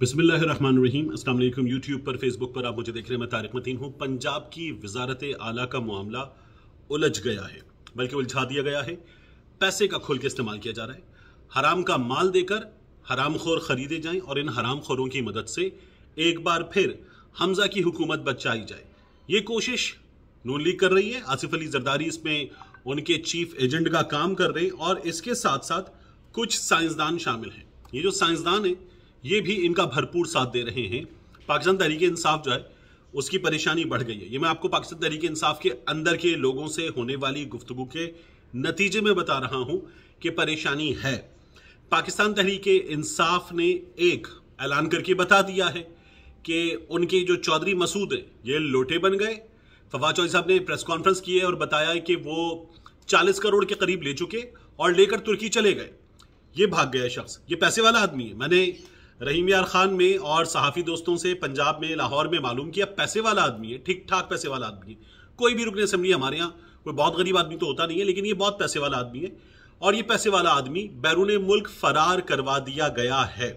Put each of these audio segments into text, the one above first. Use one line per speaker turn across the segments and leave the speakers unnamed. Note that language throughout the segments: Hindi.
बिस्मिल्लाहिर्रहमानिर्रहीम अस्सलाम वालेकुम यूट्यूब पर फेसबुक पर आप मुझे देख रहे हैं मैं तारिक मतीन हूँ पंजाब की वजारत आला का मामला उलझ गया है बल्कि उलझा दिया गया है पैसे का खुल के इस्तेमाल किया जा रहा है हराम का माल देकर हराम खोर खरीदे जाएं और इन हराम खोरों की मदद से एक बार फिर हमजा की हुकूमत बचाई जाए ये कोशिश नून लीग कर रही है आसिफ अली जरदारी इसमें उनके चीफ एजेंट का काम कर रहे हैं और इसके साथ साथ कुछ साइंसदान शामिल हैं ये जो साइंसदान हैं ये भी इनका भरपूर साथ दे रहे हैं पाकिस्तान तहरीक इंसाफ जो है उसकी परेशानी बढ़ गई है ये मैं आपको पाकिस्तान तहरीक इंसाफ के अंदर के लोगों से होने वाली गुफ्तु के नतीजे में बता रहा हूं कि परेशानी है पाकिस्तान तहरीक इंसाफ ने एक ऐलान करके बता दिया है कि उनके जो चौधरी मसूद हैं ये लोटे बन गए फवाद चौधरी साहब ने प्रेस कॉन्फ्रेंस की है और बताया कि वो 40 करोड़ के करीब ले चुके और लेकर तुर्की चले गए ये भाग गया शख्स ये पैसे वाला आदमी है मैंने रहीम यार खान में और सहाफ़ी दोस्तों से पंजाब में लाहौर में मालूम किया पैसे वाला आदमी है ठीक ठाक पैसे वाला आदमी है कोई भी रुकने असम्बली हमारे यहाँ कोई बहुत गरीब आदमी तो होता नहीं है लेकिन ये बहुत पैसे वाला आदमी है और ये पैसे वाला आदमी बैरून मुल्क फरार करवा दिया गया है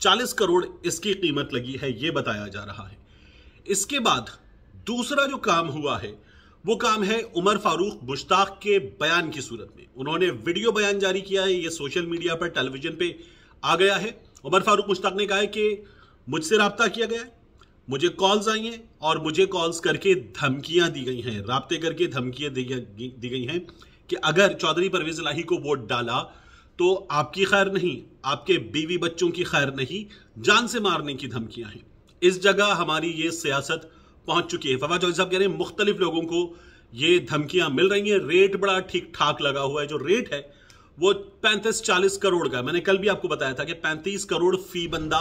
चालीस करोड़ इसकी कीमत लगी है ये बताया जा रहा है इसके बाद दूसरा जो काम हुआ है वो काम है उमर फारूक मुश्ताक के बयान की सूरत में उन्होंने वीडियो बयान जारी किया है ये सोशल मीडिया पर टेलीविजन पे आ गया है उमर फारूक मुश्ताक ने कहा है कि मुझसे रबता किया गया है मुझे कॉल्स आई हैं और मुझे कॉल्स करके धमकियां दी गई हैं रबते करके धमकियां दी गई हैं कि अगर चौधरी परवेज लाही को वोट डाला तो आपकी खैर नहीं आपके बीवी बच्चों की खैर नहीं जान से मारने की धमकियां हैं इस जगह हमारी ये सियासत पहुंच चुकी है फवाद चौधरी साहब कह रहे हैं मुख्तलिफ लोगों को ये धमकियां मिल रही हैं रेट बड़ा ठीक ठाक लगा हुआ है जो रेट है वो पैंतीस चालीस करोड़ का मैंने कल भी आपको बताया था कि पैंतीस करोड़ फी बंदा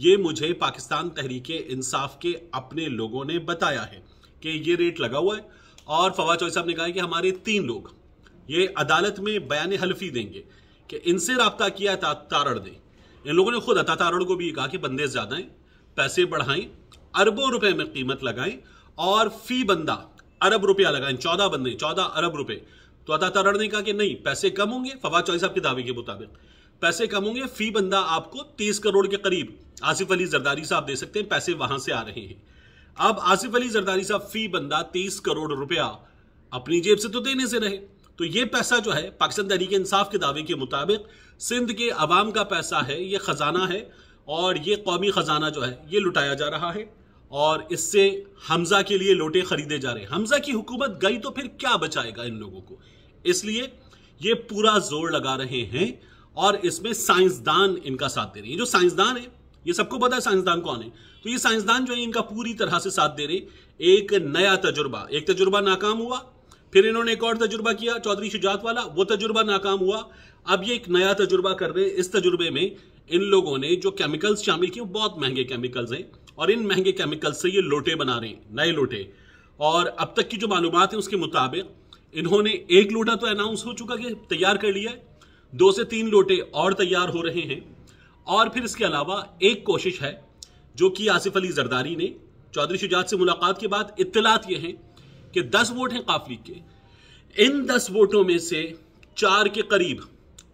ये मुझे पाकिस्तान तहरीके इंसाफ के अपने लोगों ने बताया है कि ये रेट लगा हुआ है और फवाद चौधरी साहब ने कहा कि हमारे तीन लोग ये अदालत में बयान हल्फी देंगे कि इनसे रबता किया था तारड़ दें इन लोगों ने खुद अता तारड़ को भी कहा कि बंदे ज़्यादाएं पैसे बढ़ाएं अरबों रुपए में कीमत लगाएं और फी बंदा अरब रुपया लगाएं चौदह बंदे चौदह अरब रुपए तो अदातारण ने कहा कि नहीं पैसे कम होंगे फवाद चौधरी साहब के दावे के मुताबिक पैसे कम होंगे फी बंदा आपको तीस करोड़ के करीब आसिफ अली जरदारी साहब दे सकते हैं पैसे वहां से आ रहे हैं अब आसिफ अली जरदारी साहब फी बंदा तीस करोड़ रुपया अपनी जेब से तो देने से रहे तो ये पैसा जो है पाकिस्तान तहरीक इंसाफ के दावे के मुताबिक सिंध के अवाम का पैसा है ये खजाना है और ये कौमी खजाना जो है ये लुटाया जा रहा है और इससे हमजा के लिए लोटे खरीदे जा रहे हैं हमजा की हुकूमत गई तो फिर क्या बचाएगा इन लोगों को इसलिए ये पूरा जोर लगा रहे हैं और इसमें साइंसदान इनका साथ दे रहे हैं जो साइंसदान है ये सबको पता है साइंसदान कौन है तो ये साइंसदान जो है इनका पूरी तरह से साथ दे रहे एक नया तजुर्बा एक तजुर्बा नाकाम हुआ फिर इन्होंने एक और तजुर्बा किया चौधरी शुजात वाला वो तजुर्बा नाकाम हुआ अब ये एक नया तजुर्बा कर रहे हैं इस तजुर्बे में इन लोगों ने जो केमिकल्स शामिल किए बहुत महंगे केमिकल्स हैं और इन महंगे केमिकल्स से ये लोटे बना रहे हैं नए लोटे और अब तक की जो मालूम है उसके मुताबिक इन्होंने एक लोटा तो अनाउंस हो चुका कि तैयार कर लिया है दो से तीन लोटे और तैयार हो रहे हैं और फिर इसके अलावा एक कोशिश है जो कि आसिफ अली जरदारी ने चौधरी शुजात से मुलाकात के बाद इतलात यह है कि दस वोट हैं काफ लीग के इन दस वोटों में से चार के करीब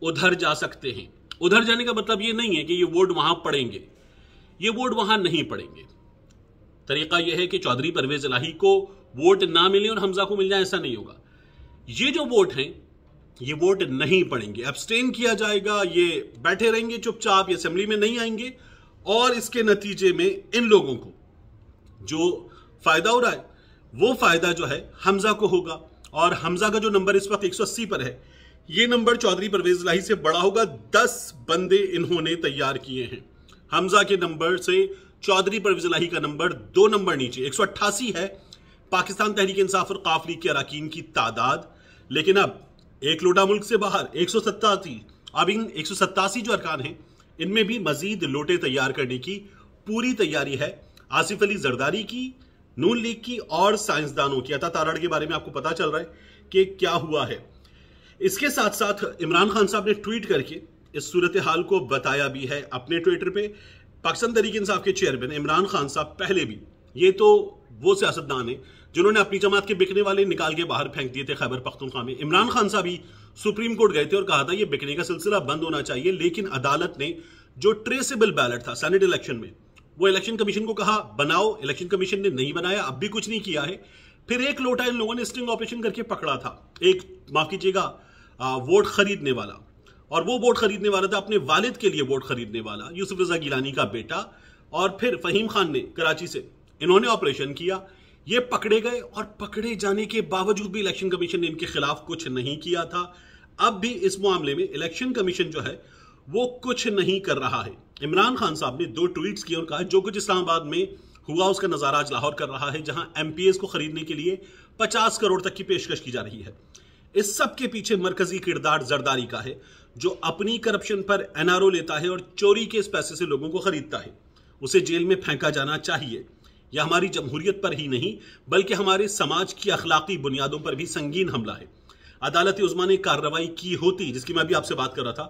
उधर जा सकते हैं उधर जाने का मतलब ये नहीं है कि ये वोट वहां पड़ेंगे ये वोट वहां नहीं पड़ेंगे तरीका यह है कि चौधरी परवेज इलाही को वोट ना मिले और हमजा को मिल जाए ऐसा नहीं होगा ये जो वोट हैं ये वोट नहीं पड़ेंगे एब्सटेन किया जाएगा ये बैठे रहेंगे चुपचाप ये असेंबली में नहीं आएंगे और इसके नतीजे में इन लोगों को जो फायदा हो रहा है वो फायदा जो है हमजा को होगा और हमजा का जो नंबर इस वक्त 180 पर है ये नंबर चौधरी परवेज लाही से बड़ा होगा दस बंदे इन्होंने तैयार किए हैं हमजा के नंबर से चौधरी परवेज लाही का नंबर दो नंबर नीचे एक है पाकिस्तान तहरीक इंसाफ और काफली के अरकान की तादाद लेकिन अब एक लोटा मुल्क से बाहर एक सौ सत्तासी अब इन एक सौ सत्तासी जो अरकान हैं इनमें भी मजीद लोटे तैयार करने की पूरी तैयारी है आसिफ अली जरदारी की नून लीग की और साइंसदानों की अता ताराड़ के बारे में आपको पता चल रहा है कि क्या हुआ है इसके साथ साथ इमरान खान साहब ने ट्वीट करके इस सूरत हाल को बताया भी है अपने ट्विटर पे पाकिस्तान तरीके इंसाफ के चेयरमैन इमरान खान साहब पहले भी ये तो वो सियासतदान है जिन्होंने अपनी जमात के बिकने वाले निकाल के बाहर फेंक दिए थे खैबर पख्तुनखा में इमरान खान साहब ही सुप्रीम कोर्ट गए थे और कहा था ये बिकने का सिलसिला बंद होना चाहिए लेकिन अदालत ने जो ट्रेसेबल बैलेट था सैनेट इलेक्शन में वो इलेक्शन कमीशन को कहा बनाओ इलेक्शन कमीशन ने नहीं बनाया अब भी कुछ नहीं किया है फिर एक लोटा इन लोगों ने स्टिंग ऑपरेशन करके पकड़ा था एक माफ कीजिएगा वोट खरीदने वाला और वो वोट खरीदने वाला था अपने वालिद के लिए वोट खरीदने वाला यूसुफ रजा गिलानी का बेटा और फिर फहीम खान ने कराची से इन्होंने ऑपरेशन किया ये पकड़े गए और पकड़े जाने के बावजूद भी इलेक्शन कमीशन ने इनके खिलाफ कुछ नहीं किया था अब भी इस मामले में इलेक्शन कमीशन जो है वो कुछ नहीं कर रहा है इमरान खान साहब ने दो ट्वीट्स किए और कहा जो कुछ इस्लामाबाद में हुआ उसका नजारा आज लाहौर कर रहा है जहां एमपीएस को खरीदने के लिए पचास करोड़ तक की पेशकश की जा रही है इस सब के पीछे मरकजी किरदार जरदारी का है जो अपनी करप्शन पर एनआरओ लेता है और चोरी के इस पैसे से लोगों को खरीदता है उसे जेल में फेंका जाना चाहिए यह हमारी जमहूरियत पर ही नहीं बल्कि हमारे समाज की अखलाकी बुनियादों पर भी संगीन हमला है अदालत उजमा ने कार्रवाई की होती जिसकी मैं अभी आपसे बात कर रहा था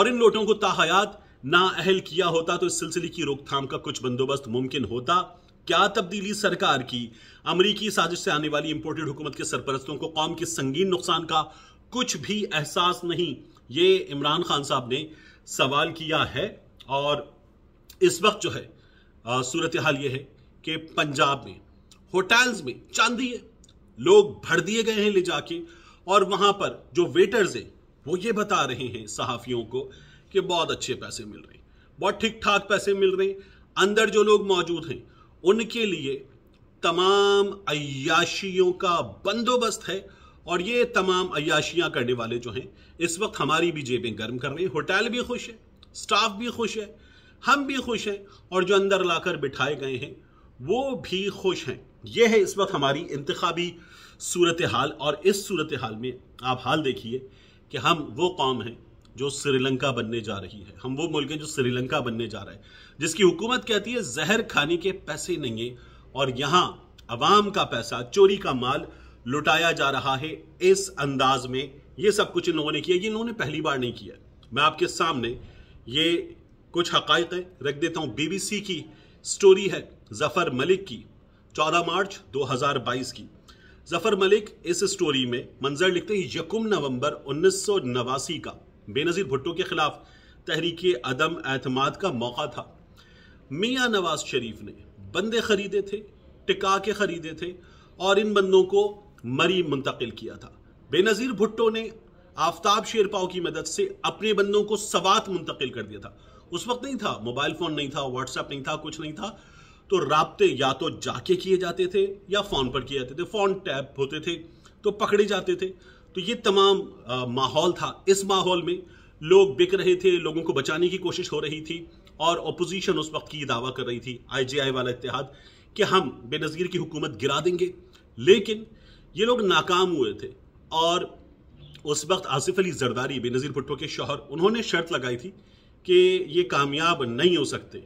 और इन लोटों को ताहयात नाअहल किया होता तो इस सिलसिले की रोकथाम का कुछ बंदोबस्त मुमकिन होता क्या तब्दीली सरकार की अमरीकी साजिश से आने वाली इंपोर्टेड हुकूमत के सरपरस्तों को कौम के संगीन नुकसान का कुछ भी एहसास नहीं ये इमरान खान साहब ने सवाल किया है और इस वक्त जो है सूरत हाल ये है कि पंजाब में होटल्स में चांदी है लोग भर दिए गए हैं ले जाके और वहां पर जो वेटर्स हैं वो ये बता रहे हैं सहाफियों को कि बहुत अच्छे पैसे मिल रहे हैं बहुत ठीक ठाक पैसे मिल रहे हैं अंदर जो लोग मौजूद हैं उनके लिए तमाम अयाशियों का बंदोबस्त है और ये तमाम अयाशियाँ करने वाले जो हैं इस वक्त हमारी भी जेबें गर्म कर रही हैं होटल भी खुश है स्टाफ भी खुश है हम भी खुश हैं और जो अंदर लाकर बिठाए गए हैं वो भी खुश हैं यह है इस वक्त हमारी इंतबी सूरत हाल और इस सूरत हाल में आप हाल देखिए कि हम वो कौम हैं जो श्रीलंका बनने जा रही है हम वो मुल्क हैं जो श्रीलंका बनने जा रहा है जिसकी हुकूमत कहती है जहर खाने के पैसे नहीं है और यहाँ अवाम का पैसा चोरी का माल लुटाया जा रहा है इस अंदाज में ये सब कुछ इन लोगों ने किया ये इन्होंने पहली बार नहीं किया मैं आपके सामने ये कुछ हकायक रख देता हूँ बीबीसी की स्टोरी है जफर मलिक की 14 मार्च 2022 की जफर मलिक इस स्टोरी में मंजर लिखते हैं यकुम नवंबर उन्नीस का बेनजीर भुट्टो के खिलाफ तहरीक अदम एतमाद का मौका था मियाँ नवाज शरीफ ने बंदे खरीदे थे टिका के खरीदे थे और इन बंदों को मरी मुंतकिल किया था बेनज़ीर भुट्टो ने आफ्ताब शेरपाओ की मदद से अपने बंदों को सवात मुंतकिल कर दिया था उस वक्त नहीं था मोबाइल फ़ोन नहीं था व्हाट्सएप नहीं था कुछ नहीं था तो रबते या तो जाके किए जाते थे या फ़ोन पर किए जाते थे फ़ोन टैप होते थे तो पकड़े जाते थे तो ये तमाम माहौल था इस माहौल में लोग बिक रहे थे लोगों को बचाने की कोशिश हो रही थी और अपोजिशन उस वक्त की दावा कर रही थी आईजीआई वाला इतिहाद कि हम बेनज़ीर की हुकूमत गिरा देंगे लेकिन ये लोग नाकाम हुए थे और उस वक्त आसिफ अली जरदारी बेनज़ीर भुट्टो के शोहर उन्होंने शर्त लगाई थी कि ये कामयाब नहीं हो सकते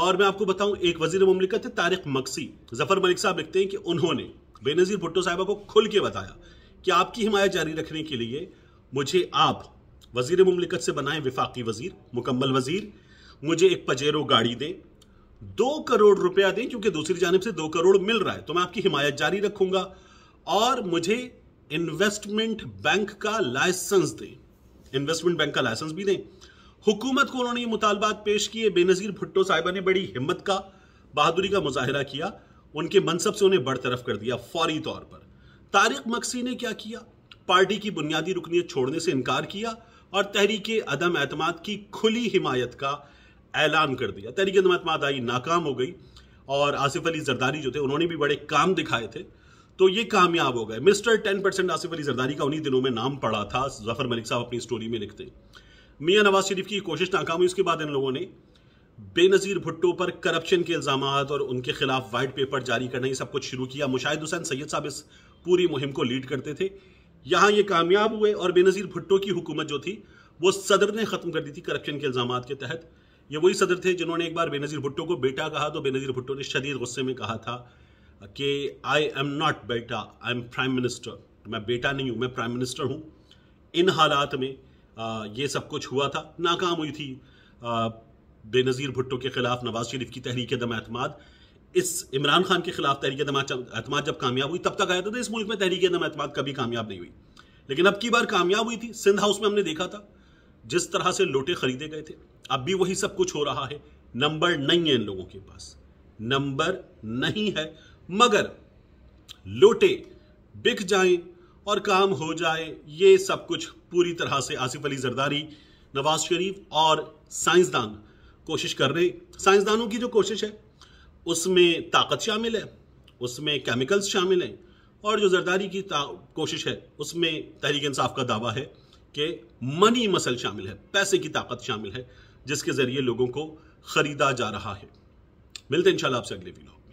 और मैं आपको बताऊं एक वजीर ममलिकत है तारिक मक्सी जफर मलिक साहब लिखते हैं कि उन्होंने बेनज़ीर भुट्टो साहिबा को खुल के बताया कि आपकी हिमायत जारी रखने के लिए मुझे आप वजीर ममलिकत से बनाए विफाकी वजीर मुकम्मल वजीर मुझे एक पजेरो गाड़ी दें दो करोड़ रुपया दें क्योंकि दूसरी जानब से दो करोड़ मिल रहा है तो मैं आपकी हिमायत जारी रखूंगा और मुझे इन्वेस्टमेंट बैंक का लाइसेंस दें इन्वेस्टमेंट बैंक का लाइसेंस भी दें हुकूमत को उन्होंने ये मुतालबात पेश किए बेनज़ीर भुट्टो साहिबा ने बड़ी हिम्मत का बहादुरी का मुजाहरा किया उनके मनसब से उन्हें बरतरफ कर दिया फौरी तौर पर तारिक मकसी ने क्या किया पार्टी की बुनियादी रुकनीत छोड़ने से इनकार किया और तहरीक अदम एतम की खुली हिमायत का ऐलान कर दिया तहरीक अदम आई नाकाम हो गई और आसिफ अली जरदारी जो थे उन्होंने भी बड़े काम दिखाए थे तो ये कामयाब हो गए mister ten percent Asif Ali Zardari का उन्हीं दिनों में नाम पड़ा था जफर मलिक साहब अपनी स्टोरी में लिखते मियाँ नवाज शरीफ की कोशिश नाकाम हुई उसके बाद इन लोगों ने बेनज़ीर भुट्टो पर करप्शन के इल्ज़ाम और उनके खिलाफ वाइट पेपर जारी करना ये सब कुछ शुरू किया मुशाहिद हुसैन सैयद साहब इस पूरी मुहिम को लीड करते थे यहाँ ये कामयाब हुए और बेनज़ीर भुट्टो की हुकूमत जो थी वो सदर ने ख़त्म कर दी थी करप्शन के इल्ज़ाम के तहत ये वही सदर थे जिन्होंने एक बार बेनज़ीर भुट्टो को बेटा कहा तो बेनज़ीर भुट्टो ने शदीद गुस्से में कहा था कि आई एम नॉट बेटा आई एम प्राइम मिनिस्टर मैं बेटा नहीं हूँ मैं प्राइम मिनिस्टर हूँ इन हालात में ये सब कुछ हुआ था नाकाम हुई थी बेनज़ीर भुट्टो के खिलाफ नवाज शरीफ की तहरीक दम अतमाद इस इमरान खान के खिलाफ तहरीक दम जब कामयाब हुई तब तक आया था तो इस मुल्क में तहरीक दम अतमाद कभी कामयाब नहीं हुई लेकिन अब की बार कामयाब हुई थी सिंध हाउस में हमने देखा था जिस तरह से लोटे खरीदे गए थे अब भी वही सब कुछ हो रहा है नंबर नहीं है इन लोगों के पास नंबर नहीं है मगर लोटे बिक जाएं और काम हो जाए ये सब कुछ पूरी तरह से आसिफ अली जरदारी नवाज शरीफ और साइंसदान कोशिश कर रहे साइंसदानों की जो कोशिश है उसमें ताकत शामिल है उसमें केमिकल्स शामिल हैं और जो जरदारी की कोशिश है उसमें तहरीक इंसाफ का दावा है कि मनी मसल शामिल है पैसे की ताकत शामिल है जिसके ज़रिए लोगों को ख़रीदा जा रहा है मिलते हैं इंशाल्लाह आपसे अगले वीडियो